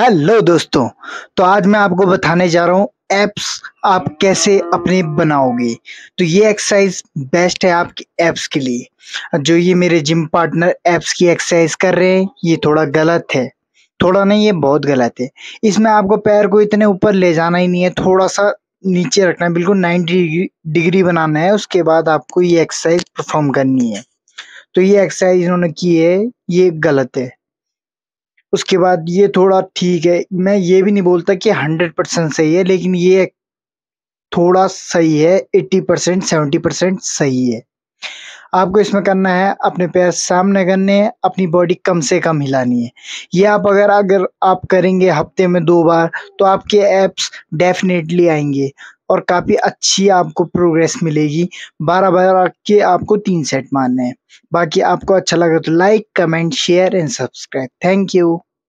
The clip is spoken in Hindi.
हेलो दोस्तों तो आज मैं आपको बताने जा रहा हूँ एप्स आप कैसे अपने बनाओगे तो ये एक्सरसाइज बेस्ट है आपके एप्स के लिए जो ये मेरे जिम पार्टनर एप्स की एक्सरसाइज कर रहे हैं ये थोड़ा गलत है थोड़ा नहीं ये बहुत गलत है इसमें आपको पैर को इतने ऊपर ले जाना ही नहीं है थोड़ा सा नीचे रखना है बिल्कुल नाइन्टी डिग्री बनाना है उसके बाद आपको ये एक्सरसाइज परफॉर्म करनी है तो ये एक्सरसाइज इन्होंने की है ये गलत है उसके बाद ये थोड़ा ठीक है मैं ये भी नहीं बोलता कि हंड्रेड परसेंट सही है लेकिन ये थोड़ा सही है एट्टी परसेंट सेवेंटी परसेंट सही है आपको इसमें करना है अपने पैर सामने करने हैं अपनी बॉडी कम से कम हिलानी है ये आप अगर अगर आप करेंगे हफ्ते में दो बार तो आपके एप्स डेफिनेटली आएंगे और काफ़ी अच्छी आपको प्रोग्रेस मिलेगी बारह बारह के आपको तीन सेट मारने हैं बाकी आपको अच्छा लगा तो like comment share and subscribe thank you